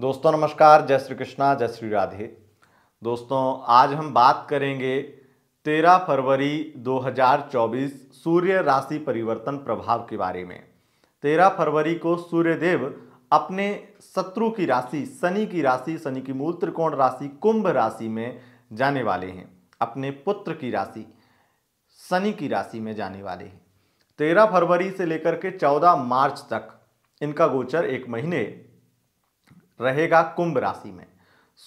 दोस्तों नमस्कार जय श्री कृष्णा जय श्री राधे दोस्तों आज हम बात करेंगे 13 फरवरी 2024 सूर्य राशि परिवर्तन प्रभाव के बारे में 13 फरवरी को सूर्यदेव अपने शत्रु की राशि शनि की राशि शनि की मूल त्रिकोण राशि कुंभ राशि में जाने वाले हैं अपने पुत्र की राशि शनि की राशि में जाने वाले हैं 13 फरवरी से लेकर के 14 मार्च तक इनका गोचर एक महीने रहेगा कुंभ राशि में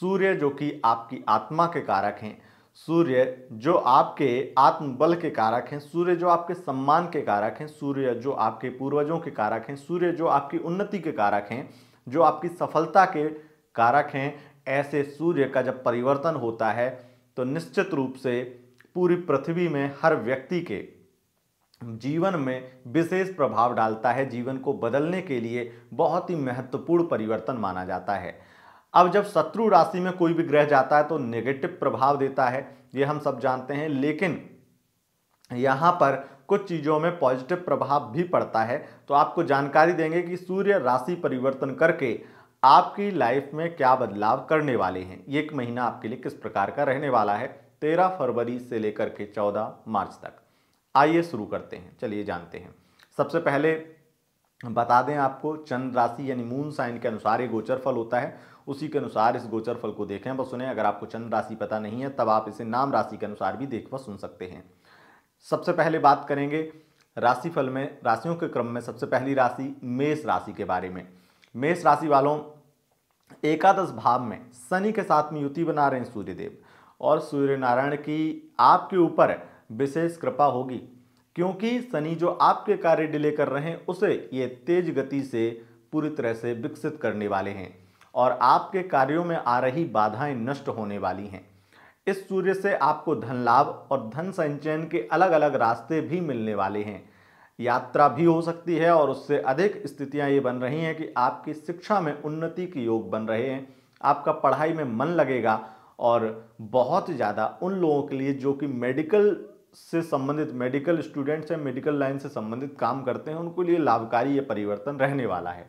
सूर्य जो कि आपकी आत्मा के कारक हैं सूर्य जो आपके आत्मबल के कारक हैं सूर्य जो आपके सम्मान के कारक हैं सूर्य जो आपके पूर्वजों के कारक हैं सूर्य जो आपकी उन्नति के कारक हैं जो आपकी सफलता के कारक हैं ऐसे सूर्य का जब परिवर्तन होता है तो निश्चित रूप से पूरी पृथ्वी में हर व्यक्ति के जीवन में विशेष प्रभाव डालता है जीवन को बदलने के लिए बहुत ही महत्वपूर्ण परिवर्तन माना जाता है अब जब शत्रु राशि में कोई भी ग्रह जाता है तो नेगेटिव प्रभाव देता है ये हम सब जानते हैं लेकिन यहाँ पर कुछ चीज़ों में पॉजिटिव प्रभाव भी पड़ता है तो आपको जानकारी देंगे कि सूर्य राशि परिवर्तन करके आपकी लाइफ में क्या बदलाव करने वाले हैं एक महीना आपके लिए किस प्रकार का रहने वाला है तेरह फरवरी से लेकर के चौदह मार्च तक आइए शुरू करते हैं चलिए जानते हैं सबसे पहले बता दें आपको चंद्र राशि यानी मून साइन के अनुसार ये गोचर फल होता है उसी के अनुसार इस गोचर फल को देखें व सुने अगर आपको चंद्र राशि पता नहीं है तब आप इसे नाम राशि के अनुसार भी देख व सुन सकते हैं सबसे पहले बात करेंगे राशिफल में राशियों के क्रम में सबसे पहली राशि मेष राशि के बारे में मेष राशि वालों एकादश भाव में शनि के साथ में युति बना रहे हैं सूर्यदेव और सूर्यनारायण की आपके ऊपर विशेष कृपा होगी क्योंकि शनि जो आपके कार्य डिले कर रहे हैं उसे ये तेज गति से पूरी तरह से विकसित करने वाले हैं और आपके कार्यों में आ रही बाधाएं नष्ट होने वाली हैं इस सूर्य से आपको धन लाभ और धन संचयन के अलग अलग रास्ते भी मिलने वाले हैं यात्रा भी हो सकती है और उससे अधिक स्थितियां ये बन रही हैं कि आपकी शिक्षा में उन्नति के योग बन रहे हैं आपका पढ़ाई में मन लगेगा और बहुत ज़्यादा उन लोगों के लिए जो कि मेडिकल से संबंधित मेडिकल स्टूडेंट्स हैं मेडिकल लाइन से संबंधित काम करते हैं उनके लिए लाभकारी यह परिवर्तन रहने वाला है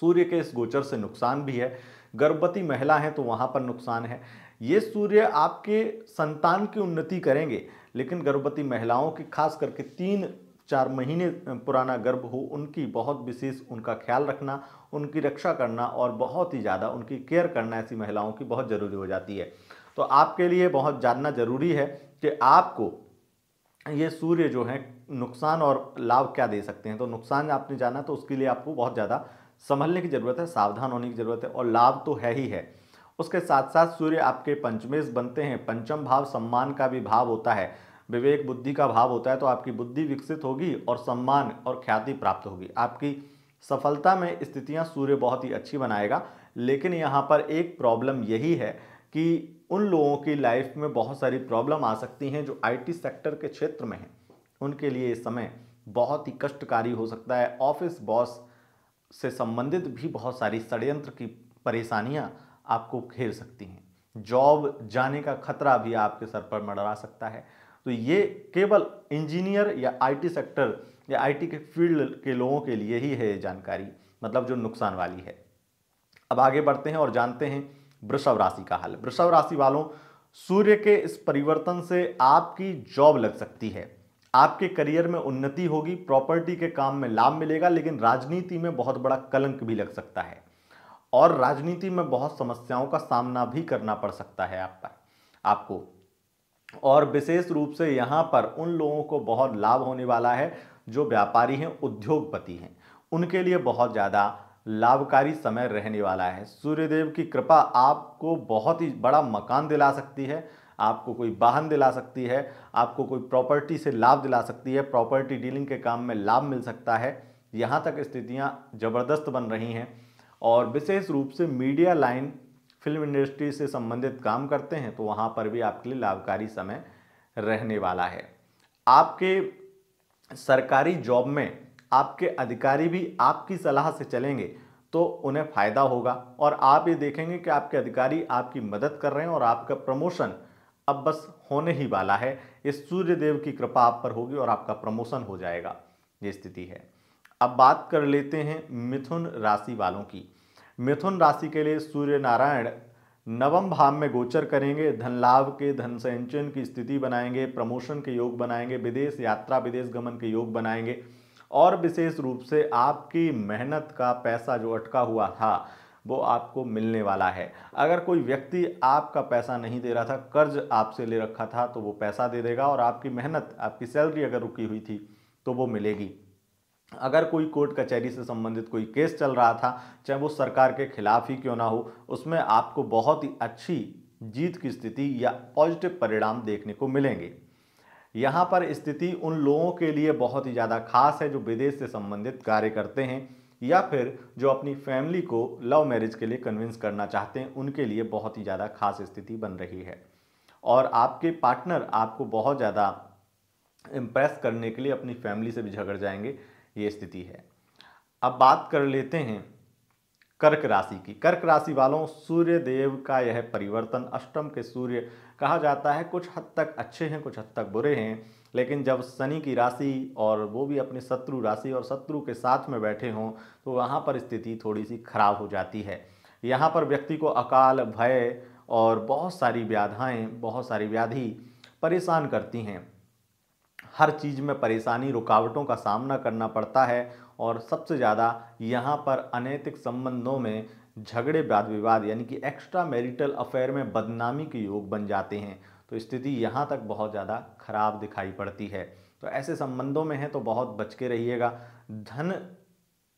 सूर्य के इस गोचर से नुकसान भी है गर्भवती महिला हैं तो वहाँ पर नुकसान है ये सूर्य आपके संतान की उन्नति करेंगे लेकिन गर्भवती महिलाओं की खास करके तीन चार महीने पुराना गर्भ हो उनकी बहुत विशेष उनका ख्याल रखना उनकी रक्षा करना और बहुत ही ज़्यादा उनकी केयर करना ऐसी महिलाओं की बहुत ज़रूरी हो जाती है तो आपके लिए बहुत जानना ज़रूरी है कि आपको ये सूर्य जो है नुकसान और लाभ क्या दे सकते हैं तो नुकसान आपने जाना तो उसके लिए आपको बहुत ज़्यादा संभलने की ज़रूरत है सावधान होने की ज़रूरत है और लाभ तो है ही है उसके साथ साथ सूर्य आपके पंचमेश बनते हैं पंचम भाव सम्मान का भी भाव होता है विवेक बुद्धि का भाव होता है तो आपकी बुद्धि विकसित होगी और सम्मान और ख्याति प्राप्त होगी आपकी सफलता में स्थितियां सूर्य बहुत ही अच्छी बनाएगा लेकिन यहाँ पर एक प्रॉब्लम यही है कि उन लोगों की लाइफ में बहुत सारी प्रॉब्लम आ सकती हैं जो आईटी सेक्टर के क्षेत्र में हैं उनके लिए इस समय बहुत ही कष्टकारी हो सकता है ऑफिस बॉस से संबंधित भी बहुत सारी षडयंत्र की परेशानियां आपको घेर सकती हैं जॉब जाने का खतरा भी आपके सर पर मंडरा सकता है तो ये केवल इंजीनियर या आईटी सेक्टर या आईटी के फील्ड के लोगों के लिए ही है जानकारी मतलब जो नुकसान वाली है अब आगे बढ़ते हैं और जानते हैं वृषभ राशि का हाल वृषभ राशि वालों सूर्य के इस परिवर्तन से आपकी जॉब लग सकती है आपके करियर में उन्नति होगी प्रॉपर्टी के काम में लाभ मिलेगा लेकिन राजनीति में बहुत बड़ा कलंक भी लग सकता है और राजनीति में बहुत समस्याओं का सामना भी करना पड़ सकता है आपका आपको और विशेष रूप से यहाँ पर उन लोगों को बहुत लाभ होने वाला है जो व्यापारी हैं उद्योगपति हैं उनके लिए बहुत ज़्यादा लाभकारी समय रहने वाला है सूर्यदेव की कृपा आपको बहुत ही बड़ा मकान दिला सकती है आपको कोई वाहन दिला सकती है आपको कोई प्रॉपर्टी से लाभ दिला सकती है प्रॉपर्टी डीलिंग के काम में लाभ मिल सकता है यहाँ तक स्थितियाँ ज़बरदस्त बन रही हैं और विशेष रूप से मीडिया लाइन फिल्म इंडस्ट्री से संबंधित काम करते हैं तो वहाँ पर भी आपके लिए लाभकारी समय रहने वाला है आपके सरकारी जॉब में आपके अधिकारी भी आपकी सलाह से चलेंगे तो उन्हें फ़ायदा होगा और आप ये देखेंगे कि आपके अधिकारी आपकी मदद कर रहे हैं और आपका प्रमोशन अब बस होने ही वाला है इस सूर्यदेव की कृपा आप पर होगी और आपका प्रमोशन हो जाएगा ये स्थिति है अब बात कर लेते हैं मिथुन राशि वालों की मिथुन राशि के लिए सूर्य नारायण नवम भाव में गोचर करेंगे धन लाभ के धन संचयन की स्थिति बनाएंगे प्रमोशन के योग बनाएंगे विदेश यात्रा विदेश गमन के योग बनाएंगे और विशेष रूप से आपकी मेहनत का पैसा जो अटका हुआ था वो आपको मिलने वाला है अगर कोई व्यक्ति आपका पैसा नहीं दे रहा था कर्ज आपसे ले रखा था तो वो पैसा दे देगा और आपकी मेहनत आपकी सैलरी अगर रुकी हुई थी तो वो मिलेगी अगर कोई कोर्ट कचहरी से संबंधित कोई केस चल रहा था चाहे वो सरकार के खिलाफ ही क्यों ना हो उसमें आपको बहुत ही अच्छी जीत की स्थिति या पॉजिटिव परिणाम देखने को मिलेंगे यहाँ पर स्थिति उन लोगों के लिए बहुत ही ज़्यादा खास है जो विदेश से संबंधित कार्य करते हैं या फिर जो अपनी फैमिली को लव मैरिज के लिए कन्विंस करना चाहते हैं उनके लिए बहुत ही ज़्यादा खास स्थिति बन रही है और आपके पार्टनर आपको बहुत ज़्यादा इम्प्रेस करने के लिए अपनी फैमिली से भी झगड़ जाएंगे ये स्थिति है अब बात कर लेते हैं कर्क राशि की कर्क राशि वालों सूर्य देव का यह परिवर्तन अष्टम के सूर्य कहा जाता है कुछ हद तक अच्छे हैं कुछ हद तक बुरे हैं लेकिन जब शनि की राशि और वो भी अपने शत्रु राशि और शत्रु के साथ में बैठे हों तो वहाँ पर स्थिति थोड़ी सी खराब हो जाती है यहाँ पर व्यक्ति को अकाल भय और बहुत सारी व्याधाएँ बहुत सारी व्याधि परेशान करती हैं हर चीज़ में परेशानी रुकावटों का सामना करना पड़ता है और सबसे ज़्यादा यहाँ पर अनैतिक संबंधों में झगड़े वाद विवाद यानी कि एक्स्ट्रा मैरिटल अफेयर में बदनामी के योग बन जाते हैं तो स्थिति यहाँ तक बहुत ज़्यादा खराब दिखाई पड़ती है तो ऐसे संबंधों में है तो बहुत बच के रहिएगा धन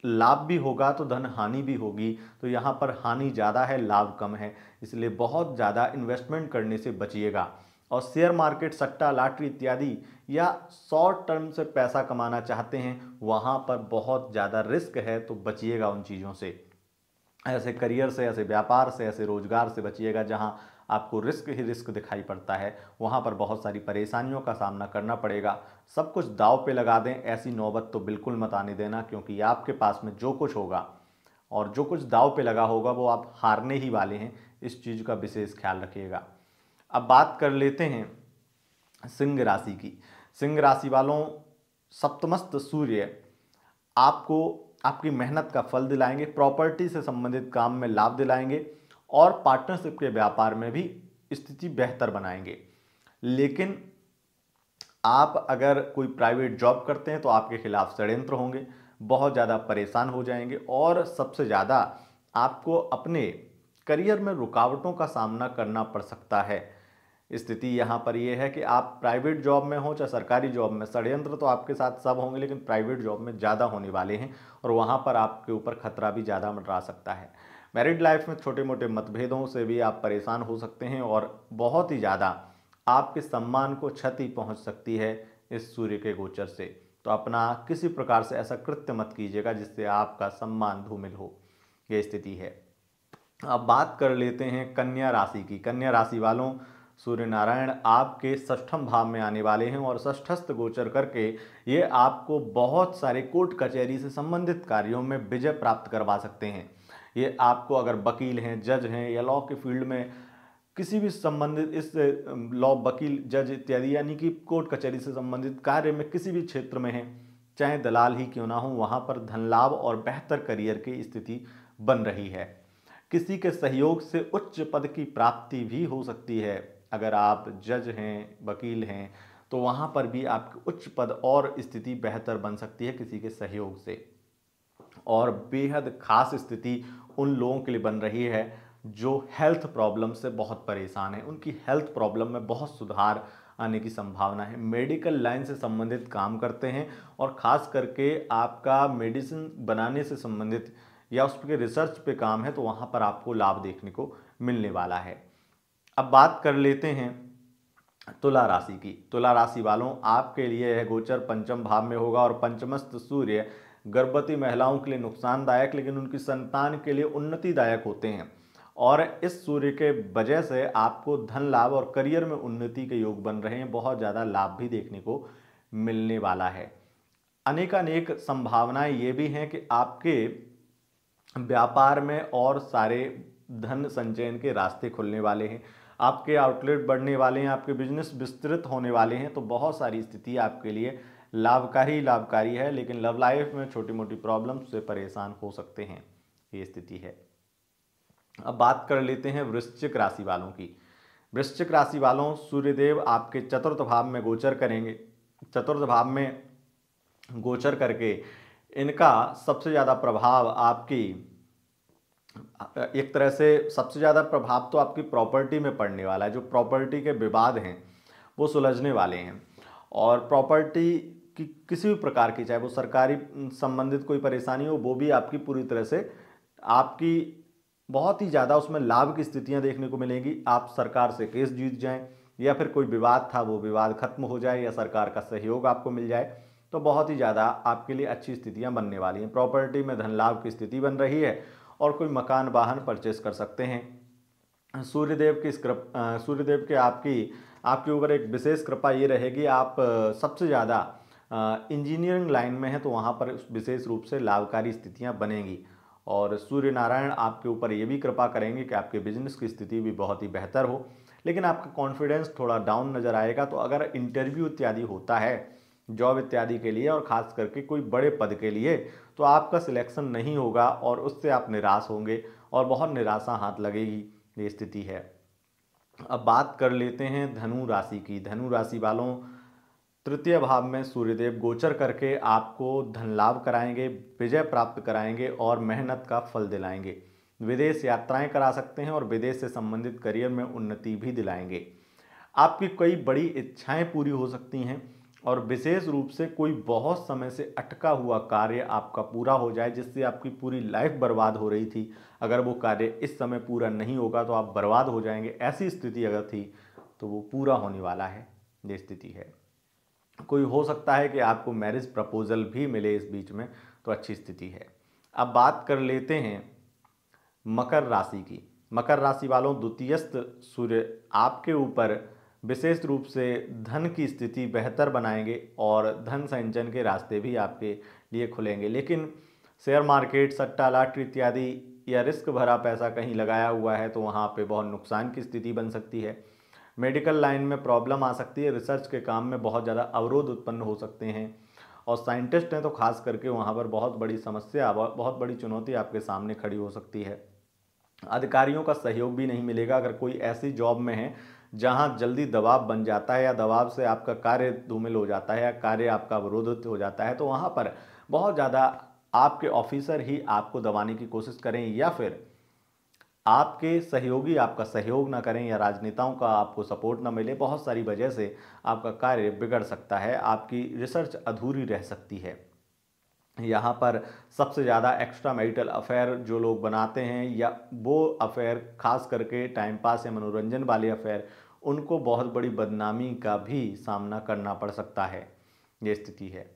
लाभ भी होगा तो धन हानि भी होगी तो यहाँ पर हानि ज़्यादा है लाभ कम है इसलिए बहुत ज़्यादा इन्वेस्टमेंट करने से बचिएगा और शेयर मार्केट सट्टा लाटरी इत्यादि या शॉर्ट टर्म से पैसा कमाना चाहते हैं वहाँ पर बहुत ज़्यादा रिस्क है तो बचिएगा उन चीज़ों से ऐसे करियर से ऐसे व्यापार से ऐसे रोजगार से बचिएगा जहाँ आपको रिस्क ही रिस्क दिखाई पड़ता है वहाँ पर बहुत सारी परेशानियों का सामना करना पड़ेगा सब कुछ दाव पे लगा दें ऐसी नौबत तो बिल्कुल मत आने देना क्योंकि आपके पास में जो कुछ होगा और जो कुछ दाव पे लगा होगा वो आप हारने ही वाले हैं इस चीज़ का विशेष ख्याल रखिएगा अब बात कर लेते हैं सिंह राशि की सिंह राशि वालों सप्तमस्त सूर्य आपको आपकी मेहनत का फल दिलाएंगे प्रॉपर्टी से संबंधित काम में लाभ दिलाएंगे और पार्टनरशिप के व्यापार में भी स्थिति बेहतर बनाएंगे लेकिन आप अगर कोई प्राइवेट जॉब करते हैं तो आपके खिलाफ षड्यंत्र होंगे बहुत ज़्यादा परेशान हो जाएंगे और सबसे ज़्यादा आपको अपने करियर में रुकावटों का सामना करना पड़ सकता है स्थिति यहाँ पर यह है कि आप प्राइवेट जॉब में हो चाहे सरकारी जॉब में षडयंत्र तो आपके साथ सब होंगे लेकिन प्राइवेट जॉब में ज़्यादा होने वाले हैं और वहाँ पर आपके ऊपर खतरा भी ज़्यादा मंडरा सकता है मैरिड लाइफ में छोटे मोटे मतभेदों से भी आप परेशान हो सकते हैं और बहुत ही ज़्यादा आपके सम्मान को क्षति पहुँच सकती है इस सूर्य के गोचर से तो अपना किसी प्रकार से ऐसा कृत्य मत कीजिएगा जिससे आपका सम्मान धूमिल हो यह स्थिति है अब बात कर लेते हैं कन्या राशि की कन्या राशि वालों सूर्य नारायण आपके षष्ठम भाव में आने वाले हैं और षष्ठस्थ गोचर करके ये आपको बहुत सारे कोर्ट कचहरी से संबंधित कार्यों में विजय प्राप्त करवा सकते हैं ये आपको अगर वकील हैं जज हैं या लॉ के फील्ड में किसी भी संबंधित इस लॉ वकील जज इत्यादि यानी कि कोर्ट कचहरी से संबंधित कार्य में किसी भी क्षेत्र में हैं चाहे दलाल ही क्यों ना हो वहाँ पर धन लाभ और बेहतर करियर की स्थिति बन रही है किसी के सहयोग से उच्च पद की प्राप्ति भी हो सकती है अगर आप जज हैं वकील हैं तो वहाँ पर भी आपकी उच्च पद और स्थिति बेहतर बन सकती है किसी के सहयोग से और बेहद ख़ास स्थिति उन लोगों के लिए बन रही है जो हेल्थ प्रॉब्लम से बहुत परेशान हैं उनकी हेल्थ प्रॉब्लम में बहुत सुधार आने की संभावना है मेडिकल लाइन से संबंधित काम करते हैं और ख़ास करके आपका मेडिसिन बनाने से संबंधित या उसके रिसर्च पे काम है तो वहाँ पर आपको लाभ देखने को मिलने वाला है अब बात कर लेते हैं तुला राशि की तुला राशि वालों आपके लिए यह गोचर पंचम भाव में होगा और पंचमस्त सूर्य गर्भवती महिलाओं के लिए नुकसानदायक लेकिन उनकी संतान के लिए उन्नतिदायक होते हैं और इस सूर्य के वजह से आपको धन लाभ और करियर में उन्नति के योग बन रहे हैं बहुत ज़्यादा लाभ भी देखने को मिलने वाला है अनेकानेक संभावनाएं ये भी हैं कि आपके व्यापार में और सारे धन संचयन के रास्ते खुलने वाले हैं आपके आउटलेट बढ़ने वाले हैं आपके बिजनेस विस्तृत होने वाले हैं तो बहुत सारी स्थिति आपके लिए लाभकारी लाभकारी है लेकिन लव लाइफ में छोटी मोटी प्रॉब्लम से परेशान हो सकते हैं ये स्थिति है अब बात कर लेते हैं वृश्चिक राशि वालों की वृश्चिक राशि वालों सूर्यदेव आपके चतुर्थ भाव में गोचर करेंगे चतुर्थ भाव में गोचर करके इनका सबसे ज़्यादा प्रभाव आपकी एक तरह से सबसे ज़्यादा प्रभाव तो आपकी प्रॉपर्टी में पड़ने वाला है जो प्रॉपर्टी के विवाद हैं वो सुलझने वाले हैं और प्रॉपर्टी कि किसी भी प्रकार की चाहे वो सरकारी संबंधित कोई परेशानी हो वो भी आपकी पूरी तरह से आपकी बहुत ही ज़्यादा उसमें लाभ की स्थितियां देखने को मिलेंगी आप सरकार से केस जीत जाएं या फिर कोई विवाद था वो विवाद खत्म हो जाए या सरकार का सहयोग आपको मिल जाए तो बहुत ही ज़्यादा आपके लिए अच्छी स्थितियाँ बनने वाली हैं प्रॉपर्टी में धन लाभ की स्थिति बन रही है और कोई मकान वाहन परचेस कर सकते हैं सूर्यदेव की कृपा सूर्यदेव के आपकी आपके ऊपर एक विशेष कृपा ये रहेगी आप सबसे ज़्यादा इंजीनियरिंग लाइन में हैं तो वहाँ पर विशेष रूप से लाभकारी स्थितियाँ बनेंगी और सूर्य नारायण आपके ऊपर ये भी कृपा करेंगे कि आपके बिजनेस की स्थिति भी बहुत ही बेहतर हो लेकिन आपका कॉन्फिडेंस थोड़ा डाउन नज़र आएगा तो अगर इंटरव्यू इत्यादि होता है जॉब इत्यादि के लिए और ख़ास करके कोई बड़े पद के लिए तो आपका सिलेक्शन नहीं होगा और उससे आप निराश होंगे और बहुत निराशा हाथ लगेगी ये स्थिति है अब बात कर लेते हैं धनु राशि की धनु राशि वालों तृतीय भाव में सूर्यदेव गोचर करके आपको धन लाभ कराएंगे विजय प्राप्त कराएंगे और मेहनत का फल दिलाएंगे विदेश यात्राएं करा सकते हैं और विदेश से संबंधित करियर में उन्नति भी दिलाएंगे आपकी कई बड़ी इच्छाएं पूरी हो सकती हैं और विशेष रूप से कोई बहुत समय से अटका हुआ कार्य आपका पूरा हो जाए जिससे आपकी पूरी लाइफ बर्बाद हो रही थी अगर वो कार्य इस समय पूरा नहीं होगा तो आप बर्बाद हो जाएंगे ऐसी स्थिति अगर थी तो वो पूरा होने वाला है ये स्थिति है कोई हो सकता है कि आपको मैरिज प्रपोजल भी मिले इस बीच में तो अच्छी स्थिति है अब बात कर लेते हैं मकर राशि की मकर राशि वालों द्वितीयस्थ सूर्य आपके ऊपर विशेष रूप से धन की स्थिति बेहतर बनाएंगे और धन संचयन के रास्ते भी आपके लिए खुलेंगे लेकिन शेयर मार्केट सट्टा लाटरी इत्यादि या रिस्क भरा पैसा कहीं लगाया हुआ है तो वहाँ पे बहुत नुकसान की स्थिति बन सकती है मेडिकल लाइन में प्रॉब्लम आ सकती है रिसर्च के काम में बहुत ज़्यादा अवरोध उत्पन्न हो सकते हैं और साइंटिस्ट हैं तो खास करके वहाँ पर बहुत बड़ी समस्या बहुत बड़ी चुनौती आपके सामने खड़ी हो सकती है अधिकारियों का सहयोग भी नहीं मिलेगा अगर कोई ऐसी जॉब में है जहाँ जल्दी दबाव बन जाता है या दबाव से आपका कार्य धूमिल हो जाता है या कार्य आपका अवरोधित हो जाता है तो वहाँ पर बहुत ज़्यादा आपके ऑफिसर ही आपको दबाने की कोशिश करें या फिर आपके सहयोगी आपका सहयोग ना करें या राजनेताओं का आपको सपोर्ट ना मिले बहुत सारी वजह से आपका कार्य बिगड़ सकता है आपकी रिसर्च अधूरी रह सकती है यहाँ पर सबसे ज़्यादा एक्स्ट्रा मैरिटल अफेयर जो लोग बनाते हैं या वो अफेयर खास करके टाइम पास या मनोरंजन वाले अफेयर उनको बहुत बड़ी बदनामी का भी सामना करना पड़ सकता है ये स्थिति है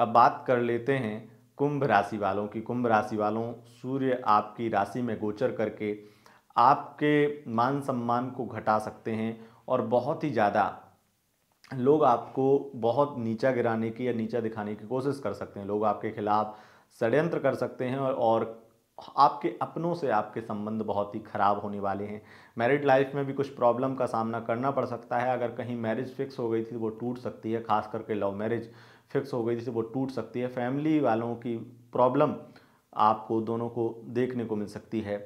अब बात कर लेते हैं कुंभ राशि वालों की कुंभ राशि वालों सूर्य आपकी राशि में गोचर करके आपके मान सम्मान को घटा सकते हैं और बहुत ही ज़्यादा लोग आपको बहुत नीचा गिराने की या नीचा दिखाने की कोशिश कर सकते हैं लोग आपके खिलाफ षड्यंत्र कर सकते हैं और, और आपके अपनों से आपके संबंध बहुत ही ख़राब होने वाले हैं मैरिड लाइफ में भी कुछ प्रॉब्लम का सामना करना पड़ सकता है अगर कहीं मैरिज फिक्स हो गई थी तो वो टूट सकती है खास करके लव मैरिज फिक्स हो गई थी तो वो टूट सकती है फैमिली वालों की प्रॉब्लम आपको दोनों को देखने को मिल सकती है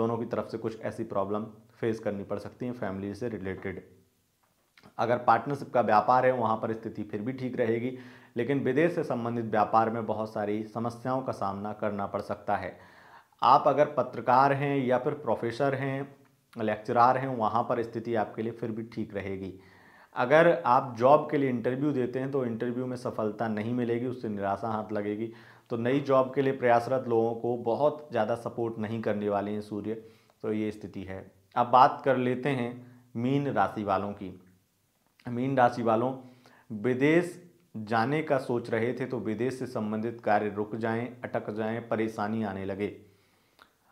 दोनों की तरफ से कुछ ऐसी प्रॉब्लम फेस करनी पड़ सकती हैं फैमिली से रिलेटेड अगर पार्टनरशिप का व्यापार है वहाँ पर स्थिति फिर भी ठीक रहेगी लेकिन विदेश से संबंधित व्यापार में बहुत सारी समस्याओं का सामना करना पड़ सकता है आप अगर पत्रकार हैं या फिर प्रोफेसर हैं लेक्चरार हैं वहाँ पर स्थिति आपके लिए फिर भी ठीक रहेगी अगर आप जॉब के लिए इंटरव्यू देते हैं तो इंटरव्यू में सफलता नहीं मिलेगी उससे निराशा हाथ लगेगी तो नई जॉब के लिए प्रयासरत लोगों को बहुत ज़्यादा सपोर्ट नहीं करने वाले हैं सूर्य तो ये स्थिति है अब बात कर लेते हैं मीन राशि वालों की मीन राशि वालों विदेश जाने का सोच रहे थे तो विदेश से संबंधित कार्य रुक जाएं अटक जाएं परेशानी आने लगे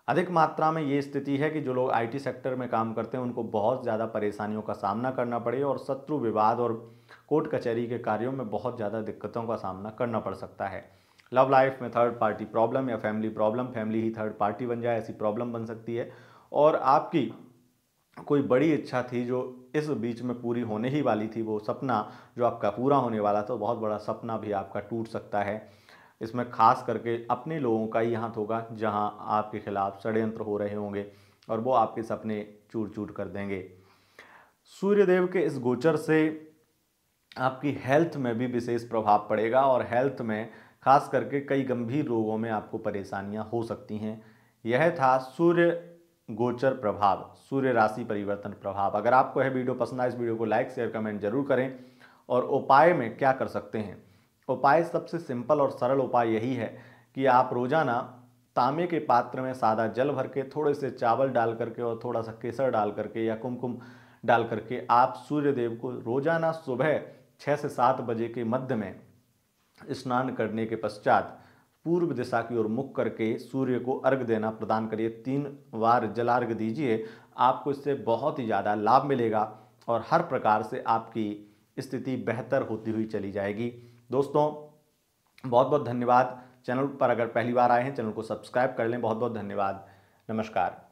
अधिक मात्रा में ये स्थिति है कि जो लोग आईटी सेक्टर में काम करते हैं उनको बहुत ज़्यादा परेशानियों का सामना करना पड़े और शत्रु विवाद और कोर्ट कचहरी के कार्यों में बहुत ज़्यादा दिक्कतों का सामना करना पड़ सकता है लव लाइफ में थर्ड पार्टी प्रॉब्लम या फैमिली प्रॉब्लम फैमिली ही थर्ड पार्टी बन जाए ऐसी प्रॉब्लम बन सकती है और आपकी कोई बड़ी इच्छा थी जो इस बीच में पूरी होने ही वाली थी वो सपना जो आपका पूरा होने वाला था बहुत बड़ा सपना भी आपका टूट सकता है इसमें खास करके अपने लोगों का ही हाथ होगा जहां आपके खिलाफ षडयंत्र हो रहे होंगे और वो आपके सपने चूर चूर कर देंगे सूर्यदेव के इस गोचर से आपकी हेल्थ में भी विशेष प्रभाव पड़ेगा और हेल्थ में खास करके कई गंभीर रोगों में आपको परेशानियां हो सकती हैं यह था सूर्य गोचर प्रभाव सूर्य राशि परिवर्तन प्रभाव अगर आपको यह वीडियो पसंद आए इस वीडियो को लाइक शेयर कमेंट जरूर करें और उपाय में क्या कर सकते हैं उपाय सबसे सिंपल और सरल उपाय यही है कि आप रोज़ाना तांबे के पात्र में सादा जल भर के थोड़े से चावल डाल करके और थोड़ा सा केसर डाल करके या कुमकुम डाल करके आप सूर्यदेव को रोज़ाना सुबह छः से सात बजे के मध्य में स्नान करने के पश्चात पूर्व दिशा की ओर मुख करके सूर्य को अर्घ देना प्रदान करिए तीन बार जलार्घ दीजिए आपको इससे बहुत ही ज़्यादा लाभ मिलेगा और हर प्रकार से आपकी स्थिति बेहतर होती हुई चली जाएगी दोस्तों बहुत बहुत धन्यवाद चैनल पर अगर पहली बार आए हैं चैनल को सब्सक्राइब कर लें बहुत बहुत धन्यवाद नमस्कार